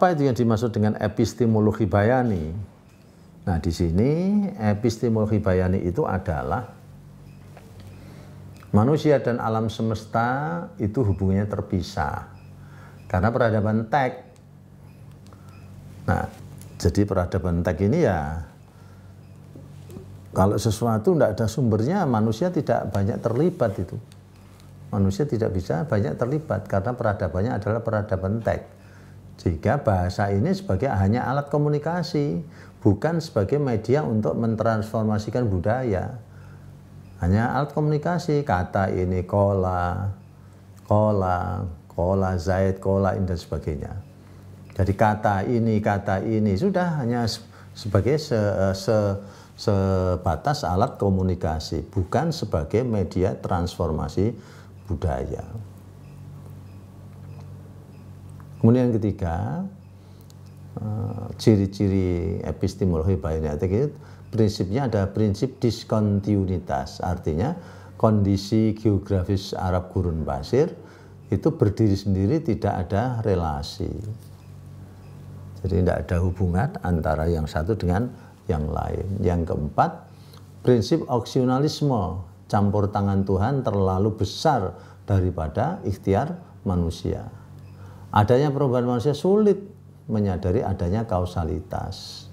Apa itu yang dimaksud dengan epistemologi bayani? Nah, di sini epistemologi bayani itu adalah manusia dan alam semesta itu hubungannya terpisah karena peradaban tek. Nah, jadi peradaban tek ini ya kalau sesuatu tidak ada sumbernya manusia tidak banyak terlibat itu. Manusia tidak bisa banyak terlibat karena peradabannya adalah peradaban tek. Sehingga bahasa ini sebagai hanya alat komunikasi, bukan sebagai media untuk mentransformasikan budaya. Hanya alat komunikasi, kata ini kola, kola, kola zaid, kola, dan sebagainya. Jadi kata ini, kata ini, sudah hanya sebagai se, eh, se, sebatas alat komunikasi, bukan sebagai media transformasi budaya. Kemudian yang ketiga, eh, ciri-ciri epistemologi bayonetik itu prinsipnya ada prinsip diskontinuitas. Artinya kondisi geografis Arab gurun pasir itu berdiri sendiri tidak ada relasi. Jadi tidak ada hubungan antara yang satu dengan yang lain. Yang keempat, prinsip oksionalisme, campur tangan Tuhan terlalu besar daripada ikhtiar manusia. Adanya perubahan manusia sulit menyadari adanya kausalitas.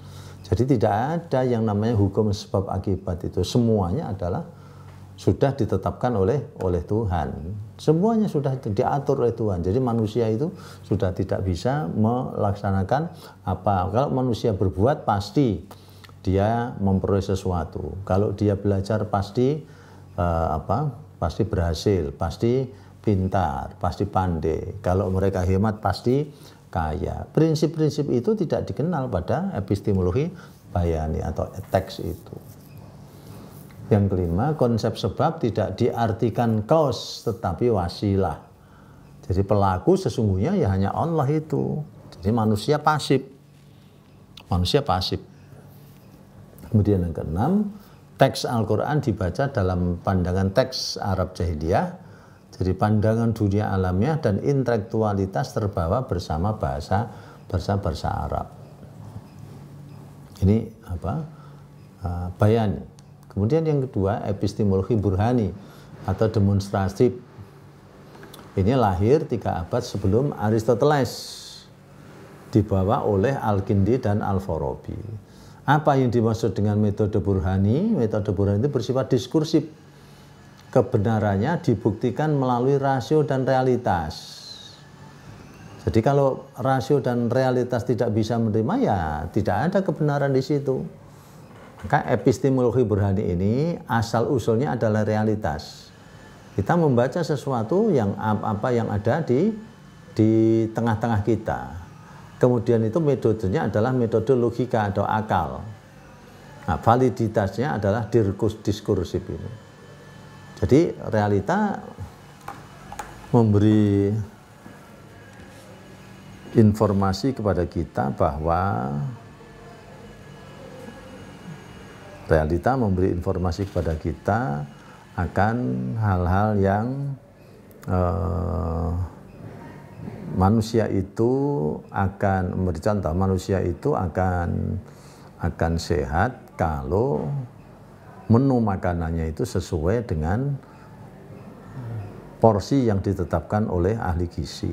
Jadi tidak ada yang namanya hukum sebab akibat itu. Semuanya adalah sudah ditetapkan oleh oleh Tuhan. Semuanya sudah diatur oleh Tuhan. Jadi manusia itu sudah tidak bisa melaksanakan apa. Kalau manusia berbuat pasti dia memperoleh sesuatu. Kalau dia belajar pasti uh, apa? Pasti berhasil, pasti pintar, pasti pandai. Kalau mereka hemat pasti kaya. Prinsip-prinsip itu tidak dikenal pada epistemologi bayani atau teks itu. Yang kelima, konsep sebab tidak diartikan kaus tetapi wasilah. Jadi pelaku sesungguhnya ya hanya Allah itu. Jadi manusia pasif. Manusia pasif. Kemudian yang keenam, teks Al-Quran dibaca dalam pandangan teks Arab Jahiliyah jadi pandangan dunia alamiah dan intelektualitas terbawa bersama bahasa bahasa bahasa Arab. Ini apa? Uh, bayan. Kemudian yang kedua epistemologi burhani atau demonstrasi. Ini lahir tiga abad sebelum Aristoteles dibawa oleh Al-Kindi dan Al-Farabi. Apa yang dimaksud dengan metode burhani? Metode burhani itu bersifat diskursif kebenarannya dibuktikan melalui rasio dan realitas. Jadi kalau rasio dan realitas tidak bisa menerima ya tidak ada kebenaran di situ. Maka epistemologi Burhani ini asal usulnya adalah realitas. Kita membaca sesuatu yang apa yang ada di di tengah-tengah kita. Kemudian itu metodenya adalah metode logika atau akal. Nah, validitasnya adalah diskursif ini. Jadi realita memberi informasi kepada kita bahwa realita memberi informasi kepada kita akan hal-hal yang eh, manusia itu akan memberi contoh manusia itu akan akan sehat kalau menu makanannya itu sesuai dengan porsi yang ditetapkan oleh ahli gizi.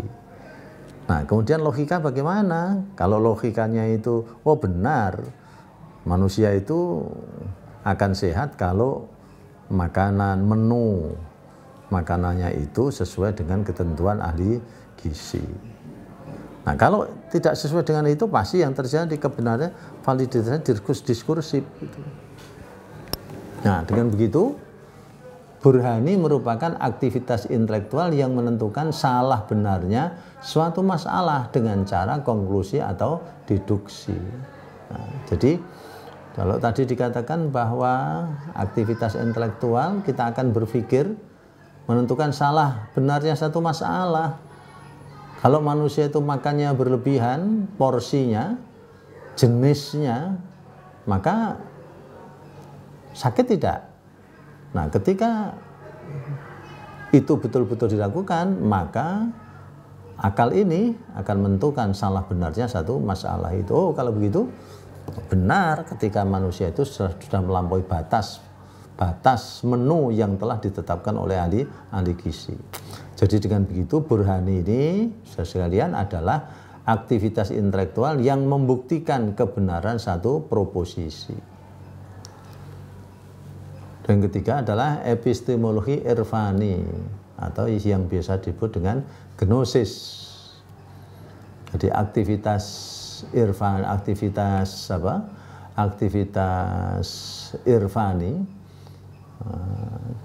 Nah, kemudian logika bagaimana? Kalau logikanya itu, oh benar, manusia itu akan sehat kalau makanan menu makanannya itu sesuai dengan ketentuan ahli gizi. Nah, kalau tidak sesuai dengan itu pasti yang terjadi kebenarannya validitasnya diskursif gitu. Nah, dengan begitu Burhani merupakan aktivitas intelektual yang menentukan salah benarnya suatu masalah dengan cara konklusi atau deduksi. Nah, jadi kalau tadi dikatakan bahwa aktivitas intelektual kita akan berpikir menentukan salah benarnya satu masalah. Kalau manusia itu makannya berlebihan, porsinya, jenisnya, maka sakit tidak? Nah, ketika itu betul-betul dilakukan, maka akal ini akan menentukan salah benarnya satu masalah itu. Oh, kalau begitu benar ketika manusia itu sudah, melampaui batas batas menu yang telah ditetapkan oleh ahli ahli gizi. Jadi dengan begitu burhani ini sekalian adalah aktivitas intelektual yang membuktikan kebenaran satu proposisi. Dan ketiga adalah epistemologi irfani atau yang biasa disebut dengan gnosis. Jadi aktivitas irfan, aktivitas apa? Aktivitas irfani.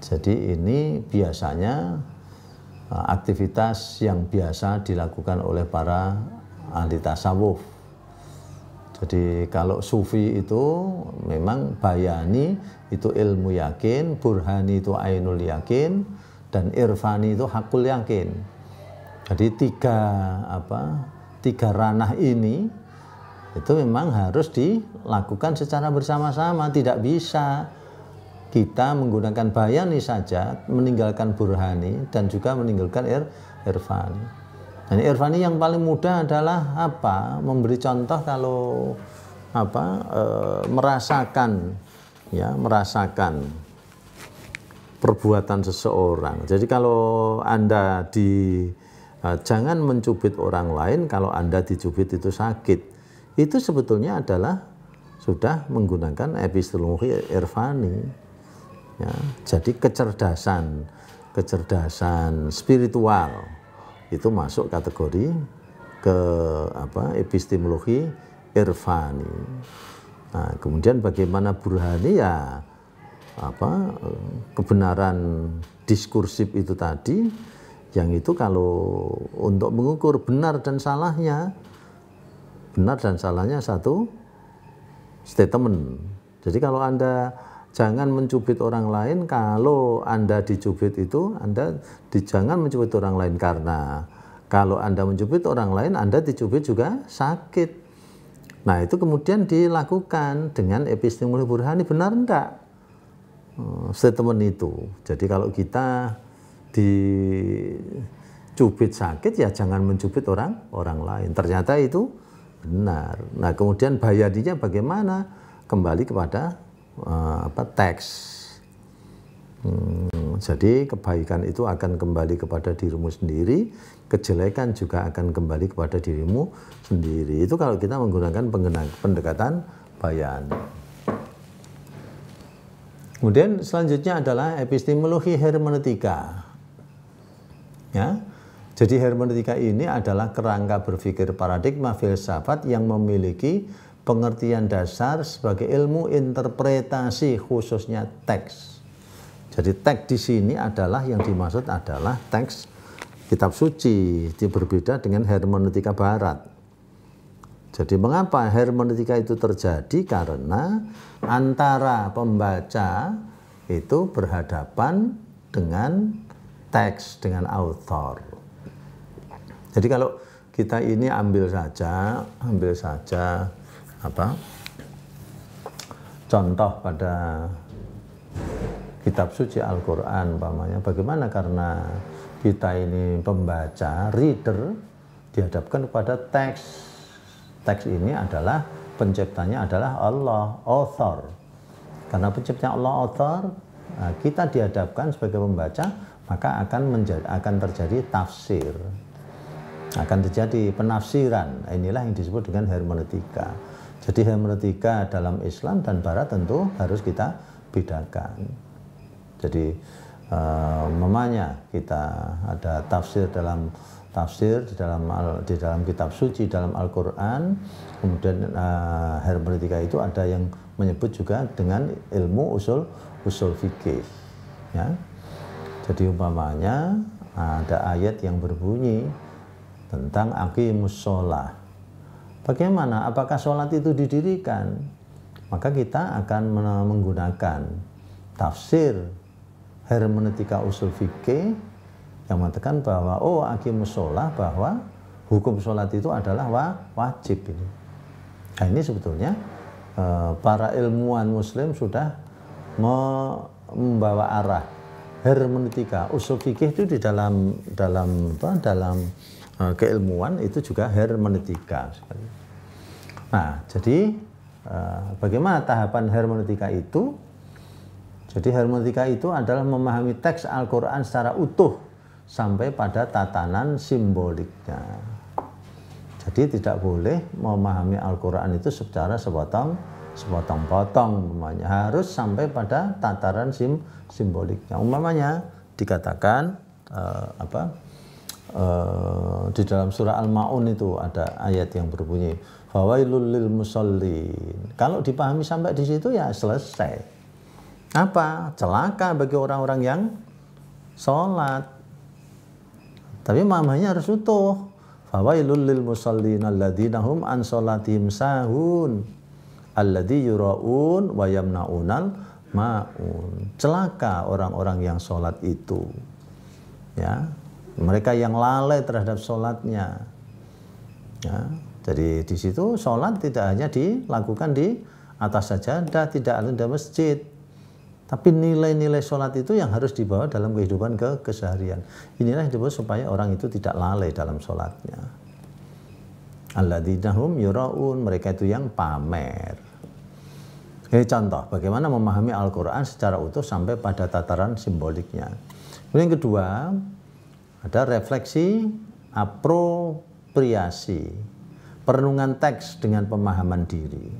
Jadi ini biasanya eh, aktivitas yang biasa dilakukan oleh para ahli tasawuf. Jadi kalau sufi itu memang bayani itu ilmu yakin, burhani itu ainul yakin, dan irfani itu hakul yakin. Jadi tiga apa tiga ranah ini itu memang harus dilakukan secara bersama-sama. Tidak bisa kita menggunakan bayani saja, meninggalkan burhani dan juga meninggalkan ir irfani. Dan irfani yang paling mudah adalah apa? Memberi contoh kalau apa e, merasakan ya merasakan perbuatan seseorang. Jadi kalau Anda di eh, jangan mencubit orang lain kalau Anda dicubit itu sakit. Itu sebetulnya adalah sudah menggunakan epistemologi irfani. Ya, jadi kecerdasan, kecerdasan spiritual itu masuk kategori ke apa epistemologi irfani. Nah, kemudian bagaimana burhani ya apa kebenaran diskursif itu tadi yang itu kalau untuk mengukur benar dan salahnya benar dan salahnya satu statement. Jadi kalau Anda jangan mencubit orang lain kalau Anda dicubit itu Anda di, jangan mencubit orang lain karena kalau Anda mencubit orang lain Anda dicubit juga sakit Nah itu kemudian dilakukan dengan epistemologi burhani benar enggak oh, statement itu. Jadi kalau kita dicubit sakit ya jangan mencubit orang orang lain. Ternyata itu benar. Nah kemudian bayarnya bagaimana? Kembali kepada uh, apa teks. Hmm, jadi kebaikan itu akan kembali kepada dirimu sendiri, kejelekan juga akan kembali kepada dirimu sendiri. Itu kalau kita menggunakan pendekatan bayan. Kemudian selanjutnya adalah epistemologi hermeneutika. Ya. Jadi hermeneutika ini adalah kerangka berpikir paradigma filsafat yang memiliki pengertian dasar sebagai ilmu interpretasi khususnya teks. Jadi teks di sini adalah yang dimaksud adalah teks kitab suci. Itu berbeda dengan hermeneutika barat. Jadi mengapa hermeneutika itu terjadi? Karena antara pembaca itu berhadapan dengan teks, dengan author. Jadi kalau kita ini ambil saja, ambil saja apa? Contoh pada kitab suci Al-Quran umpamanya bagaimana karena kita ini pembaca reader dihadapkan kepada teks teks ini adalah penciptanya adalah Allah author karena penciptanya Allah author nah, kita dihadapkan sebagai pembaca maka akan menjadi akan terjadi tafsir akan terjadi penafsiran nah, inilah yang disebut dengan hermeneutika jadi hermeneutika dalam Islam dan Barat tentu harus kita bedakan jadi uh, eh, memanya kita ada tafsir dalam tafsir di dalam di dalam kitab suci dalam Al-Qur'an. Kemudian uh, hermeneutika itu ada yang menyebut juga dengan ilmu usul usul fikih. Ya. Jadi umpamanya ada ayat yang berbunyi tentang aqimus sholah. Bagaimana? Apakah sholat itu didirikan? Maka kita akan menggunakan tafsir hermeneutika usul fikih yang mengatakan bahwa oh akimus sholat bahwa hukum sholat itu adalah wa, wajib ini. Nah ini sebetulnya eh, para ilmuwan muslim sudah membawa arah hermeneutika usul fikih itu di dalam dalam apa dalam eh, keilmuan itu juga hermeneutika Nah, jadi eh, bagaimana tahapan hermeneutika itu? Jadi hermeneutika itu adalah memahami teks Al-Quran secara utuh sampai pada tatanan simboliknya. Jadi tidak boleh memahami Al-Quran itu secara sepotong sepotong-potong umpamanya harus sampai pada tataran sim simboliknya umpamanya dikatakan uh, apa uh, di dalam surah Al-Maun itu ada ayat yang berbunyi fawailul lil musallin kalau dipahami sampai di situ ya selesai apa? Celaka bagi orang-orang yang sholat. Tapi mamanya harus utuh. Fawailul lil musallin alladhinahum an sholatihim sahun. alladhi yura'un wa yamna'unal ma'un. Celaka orang-orang yang sholat itu. Ya, mereka yang lalai terhadap sholatnya. Ya, jadi di situ sholat tidak hanya dilakukan di atas sajadah, tidak ada di masjid. Tapi nilai-nilai sholat itu yang harus dibawa dalam kehidupan ke keseharian. Inilah yang dibawa supaya orang itu tidak lalai dalam sholatnya. Alladinahum yura'un, mereka itu yang pamer. Ini contoh, bagaimana memahami Al-Quran secara utuh sampai pada tataran simboliknya. Kemudian yang kedua, ada refleksi apropriasi, perenungan teks dengan pemahaman diri.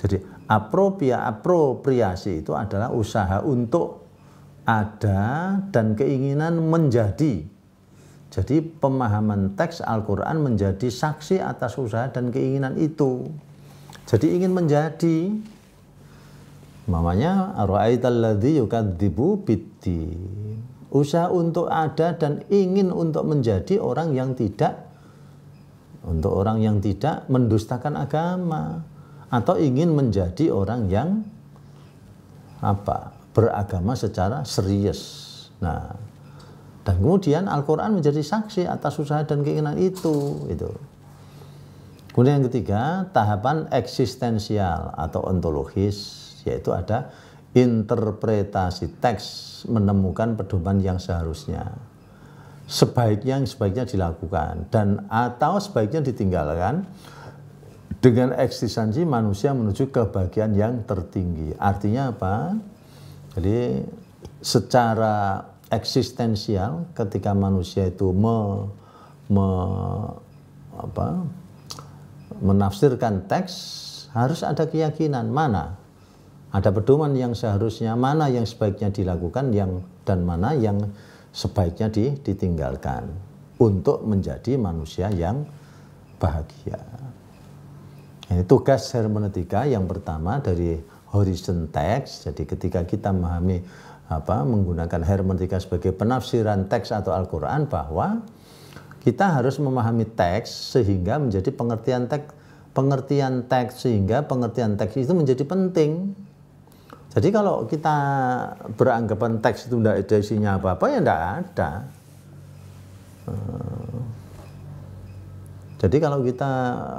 Jadi apropia apropriasi itu adalah usaha untuk ada dan keinginan menjadi. Jadi pemahaman teks Al-Quran menjadi saksi atas usaha dan keinginan itu. Jadi ingin menjadi. Mamanya ara'aitalladzi yukadzibu biddi. Usaha untuk ada dan ingin untuk menjadi orang yang tidak untuk orang yang tidak mendustakan agama atau ingin menjadi orang yang apa beragama secara serius. Nah, dan kemudian Al-Quran menjadi saksi atas usaha dan keinginan itu. Itu. Kemudian yang ketiga, tahapan eksistensial atau ontologis, yaitu ada interpretasi teks menemukan pedoman yang seharusnya. Sebaiknya yang sebaiknya dilakukan dan atau sebaiknya ditinggalkan dengan eksistensi manusia menuju ke bagian yang tertinggi. Artinya apa? Jadi secara eksistensial ketika manusia itu me, me, apa, menafsirkan teks harus ada keyakinan mana ada pedoman yang seharusnya mana yang sebaiknya dilakukan yang dan mana yang sebaiknya ditinggalkan untuk menjadi manusia yang bahagia. Ini tugas hermeneutika yang pertama dari horizon text. Jadi ketika kita memahami apa menggunakan hermeneutika sebagai penafsiran teks atau Al-Qur'an bahwa kita harus memahami teks sehingga menjadi pengertian teks pengertian teks sehingga pengertian teks itu menjadi penting. Jadi kalau kita beranggapan teks itu tidak ada isinya apa-apa ya tidak ada. Eh, jadi kalau kita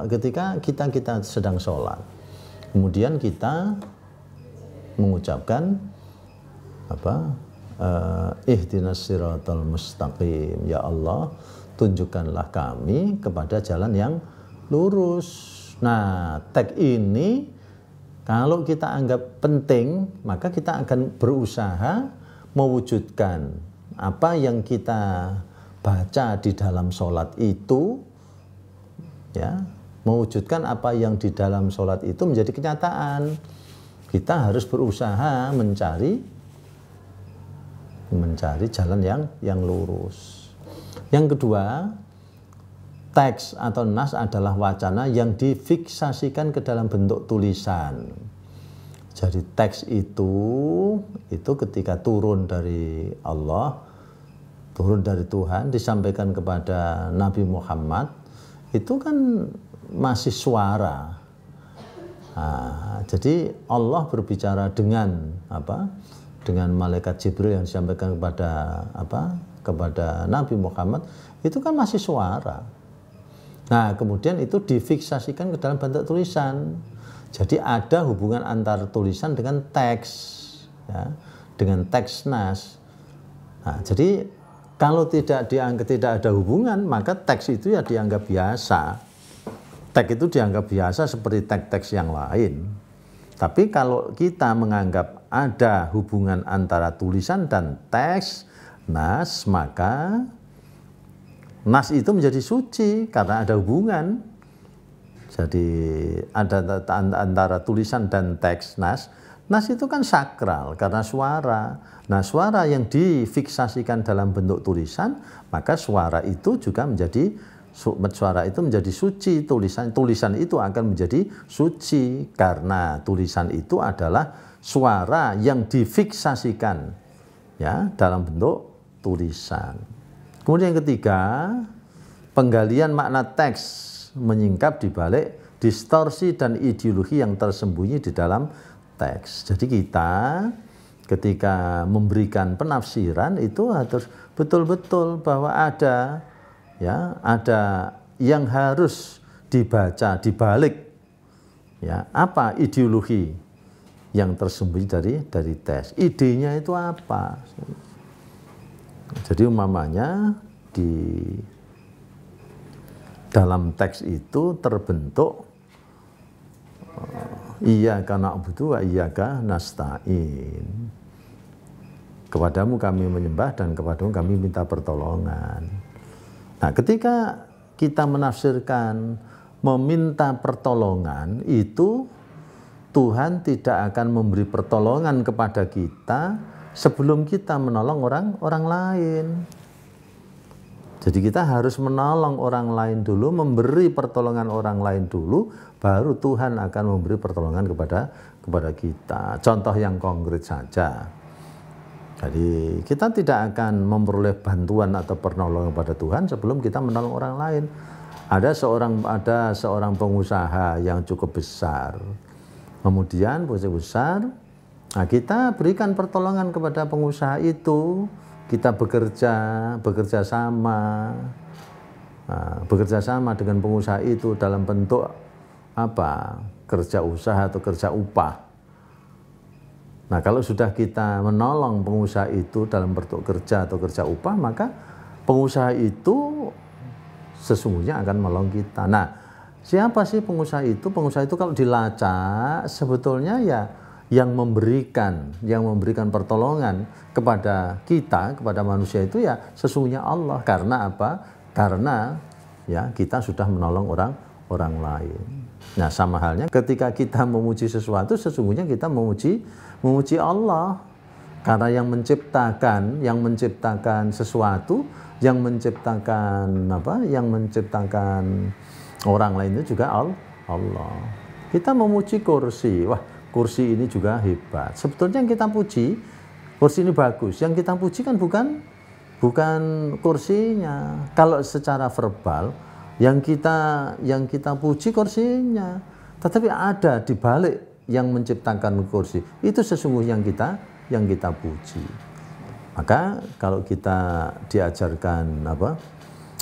ketika kita kita sedang sholat, kemudian kita mengucapkan apa? Eh ihdinas siratal mustaqim ya Allah tunjukkanlah kami kepada jalan yang lurus nah tag ini kalau kita anggap penting maka kita akan berusaha mewujudkan apa yang kita baca di dalam sholat itu ya mewujudkan apa yang di dalam sholat itu menjadi kenyataan kita harus berusaha mencari mencari jalan yang yang lurus yang kedua teks atau nas adalah wacana yang difiksasikan ke dalam bentuk tulisan jadi teks itu itu ketika turun dari Allah turun dari Tuhan disampaikan kepada Nabi Muhammad itu kan masih suara. Nah, jadi Allah berbicara dengan apa? Dengan malaikat Jibril yang disampaikan kepada apa? Kepada Nabi Muhammad itu kan masih suara. Nah, kemudian itu difiksasikan ke dalam bentuk tulisan. Jadi ada hubungan antar tulisan dengan teks, ya, dengan teks nas. Nah, jadi kalau tidak dianggap tidak ada hubungan, maka teks itu ya dianggap biasa. Teks itu dianggap biasa seperti teks-teks yang lain. Tapi kalau kita menganggap ada hubungan antara tulisan dan teks nas, maka nas itu menjadi suci karena ada hubungan. Jadi ada antara tulisan dan teks nas Nas itu kan sakral karena suara. Nah, suara yang difiksasikan dalam bentuk tulisan, maka suara itu juga menjadi suara itu menjadi suci tulisan tulisan itu akan menjadi suci karena tulisan itu adalah suara yang difiksasikan ya dalam bentuk tulisan. Kemudian yang ketiga, penggalian makna teks menyingkap di balik distorsi dan ideologi yang tersembunyi di dalam teks. Jadi kita ketika memberikan penafsiran itu harus betul-betul bahwa ada ya ada yang harus dibaca dibalik ya apa ideologi yang tersembunyi dari dari tes idenya itu apa jadi umpamanya di dalam teks itu terbentuk Iya karena na'budu wa nasta'in. Kepadamu kami menyembah dan kepadamu kami minta pertolongan. Nah, ketika kita menafsirkan meminta pertolongan itu Tuhan tidak akan memberi pertolongan kepada kita sebelum kita menolong orang orang lain. Jadi kita harus menolong orang lain dulu, memberi pertolongan orang lain dulu, baru Tuhan akan memberi pertolongan kepada kepada kita. Contoh yang konkret saja. Jadi kita tidak akan memperoleh bantuan atau pertolongan kepada Tuhan sebelum kita menolong orang lain. Ada seorang ada seorang pengusaha yang cukup besar. Kemudian pengusaha besar, nah kita berikan pertolongan kepada pengusaha itu kita bekerja, bekerja sama, ah, bekerja sama dengan pengusaha itu dalam bentuk apa? Kerja usaha atau kerja upah. Nah, kalau sudah kita menolong pengusaha itu dalam bentuk kerja atau kerja upah, maka pengusaha itu sesungguhnya akan menolong kita. Nah, siapa sih pengusaha itu? Pengusaha itu kalau dilacak sebetulnya ya yang memberikan yang memberikan pertolongan kepada kita kepada manusia itu ya sesungguhnya Allah karena apa karena ya kita sudah menolong orang orang lain nah sama halnya ketika kita memuji sesuatu sesungguhnya kita memuji memuji Allah karena yang menciptakan yang menciptakan sesuatu yang menciptakan apa yang menciptakan orang lain itu juga Allah kita memuji kursi wah kursi ini juga hebat. Sebetulnya yang kita puji, kursi ini bagus. Yang kita puji kan bukan bukan kursinya. Kalau secara verbal yang kita yang kita puji kursinya, tetapi ada di balik yang menciptakan kursi. Itu sesungguhnya yang kita yang kita puji. Maka kalau kita diajarkan apa?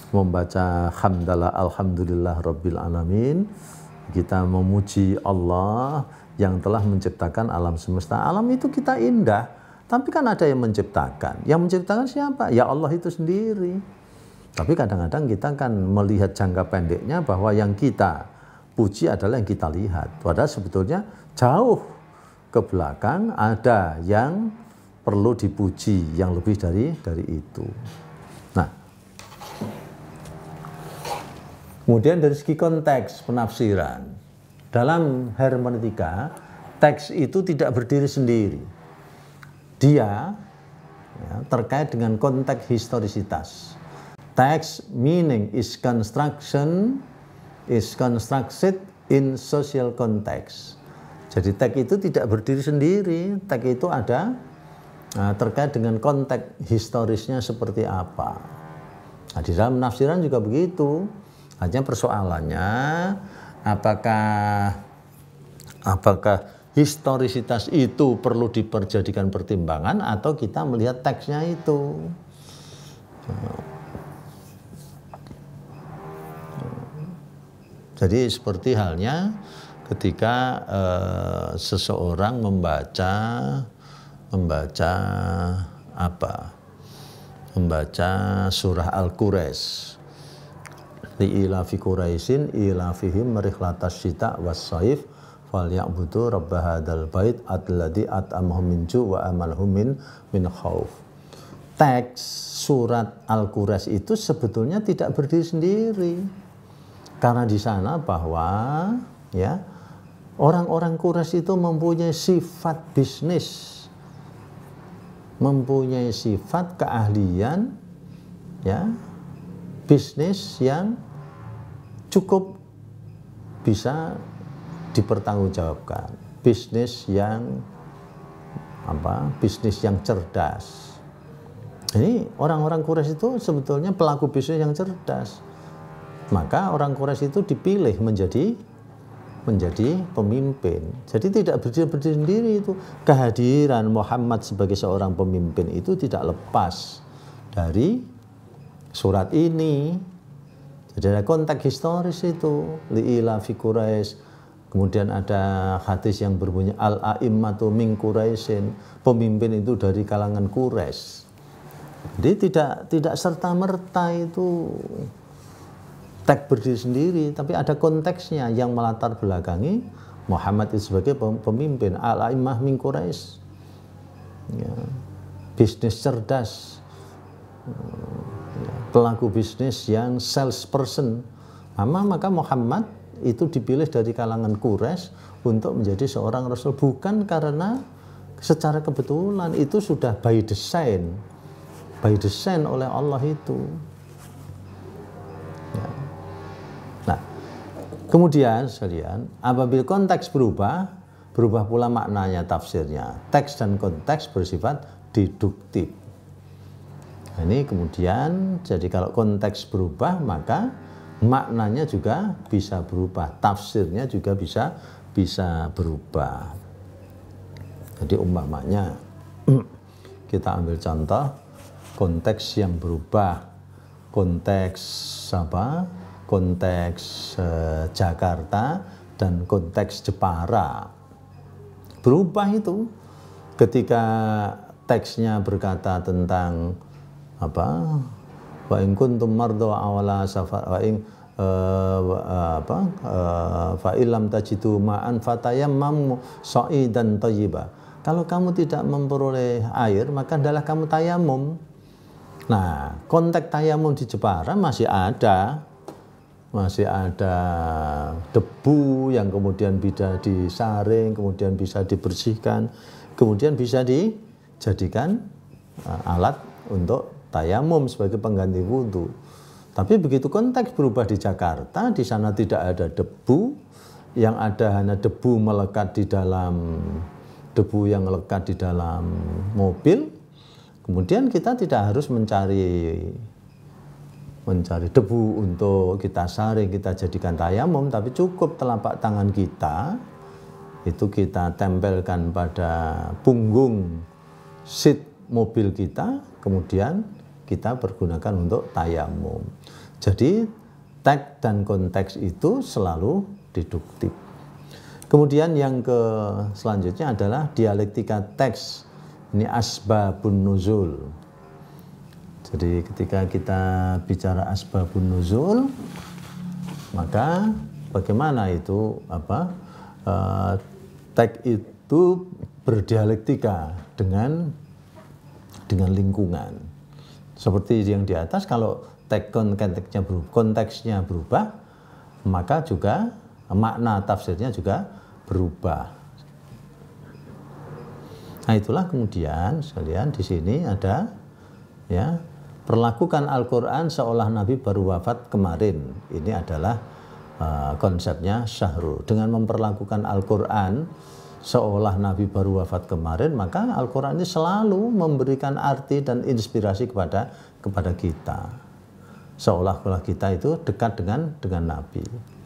membaca hamdalah alhamdulillah rabbil alamin kita memuji Allah yang telah menciptakan alam semesta. Alam itu kita indah, tapi kan ada yang menciptakan. Yang menciptakan siapa? Ya Allah itu sendiri. Tapi kadang-kadang kita kan melihat jangka pendeknya bahwa yang kita puji adalah yang kita lihat. Padahal sebetulnya jauh ke belakang ada yang perlu dipuji yang lebih dari dari itu. Kemudian dari segi konteks penafsiran, dalam hermeneutika teks itu tidak berdiri sendiri. Dia ya, terkait dengan konteks historisitas. Text meaning is construction is constructed in social context. Jadi teks itu tidak berdiri sendiri, teks itu ada nah, terkait dengan konteks historisnya seperti apa. Nah, di dalam penafsiran juga begitu. Hanya persoalannya apakah apakah historisitas itu perlu diperjadikan pertimbangan atau kita melihat teksnya itu. Jadi seperti halnya ketika eh, seseorang membaca membaca apa? Membaca surah Al-Quraisy li ilafi quraisyin ilafihim merihlatas syita was saif falyabudu rabb hadzal bait alladzi at'amhum min ju wa amalhum min min khauf. Teks surat Al-Quraish itu sebetulnya tidak berdiri sendiri. Karena di sana bahwa ya orang-orang Quraisy itu mempunyai sifat bisnis mempunyai sifat keahlian ya bisnis yang cukup bisa dipertanggungjawabkan bisnis yang apa bisnis yang cerdas ini orang-orang kures itu sebetulnya pelaku bisnis yang cerdas maka orang kures itu dipilih menjadi menjadi pemimpin. Jadi tidak berdiri berdiri sendiri itu kehadiran Muhammad sebagai seorang pemimpin itu tidak lepas dari surat ini jadi ada kontak historis itu liila fi Quraisy. Kemudian ada hadis yang berbunyi al aimmatu min Quraisyin. Pemimpin itu dari kalangan Quraisy. Jadi tidak tidak serta merta itu tag berdiri sendiri, tapi ada konteksnya yang melatar belakangi Muhammad itu sebagai pemimpin al aimmah min Quraisy. Ya. Bisnis cerdas pelaku bisnis yang salesperson Mama maka Muhammad itu dipilih dari kalangan Quraisy untuk menjadi seorang rasul bukan karena secara kebetulan itu sudah by design by design oleh Allah itu ya. nah kemudian sekalian apabila konteks berubah berubah pula maknanya tafsirnya teks dan konteks bersifat deduktif Nah, ini kemudian jadi kalau konteks berubah maka maknanya juga bisa berubah, tafsirnya juga bisa bisa berubah. Jadi umpamanya kita ambil contoh konteks yang berubah, konteks apa? Konteks eh, Jakarta dan konteks Jepara. Berubah itu ketika teksnya berkata tentang apa wa in kuntum marda awala safar wa in eh, eh, apa uh, fa ilam tajidu ma'an fatayammamu sa'idan thayyiba. Kalau kamu tidak memperoleh air, maka adalah kamu tayamum. Nah, konteks tayamum di Jepara masih ada. Masih ada debu yang kemudian bisa disaring, kemudian bisa dibersihkan, kemudian bisa dijadikan alat untuk tayamum sebagai pengganti wudhu. Tapi begitu konteks berubah di Jakarta, di sana tidak ada debu, yang ada hanya debu melekat di dalam debu yang melekat di dalam mobil. Kemudian kita tidak harus mencari mencari debu untuk kita saring, kita jadikan tayamum, tapi cukup telapak tangan kita itu kita tempelkan pada punggung seat mobil kita, kemudian kita pergunakan untuk tayamum. Jadi teks dan konteks itu selalu deduktif. Kemudian yang ke selanjutnya adalah dialektika teks. Ini asbabun nuzul. Jadi ketika kita bicara asbabun nuzul, maka bagaimana itu apa eh, teks itu berdialektika dengan dengan lingkungan. Seperti yang di atas, kalau tekon konteksnya berubah, konteksnya berubah maka juga makna tafsirnya juga berubah. Nah itulah kemudian sekalian di sini ada ya perlakukan Al-Quran seolah Nabi baru wafat kemarin. Ini adalah uh, konsepnya syahrul dengan memperlakukan Al-Quran seolah Nabi baru wafat kemarin, maka Al-Quran ini selalu memberikan arti dan inspirasi kepada kepada kita. Seolah-olah kita itu dekat dengan dengan Nabi.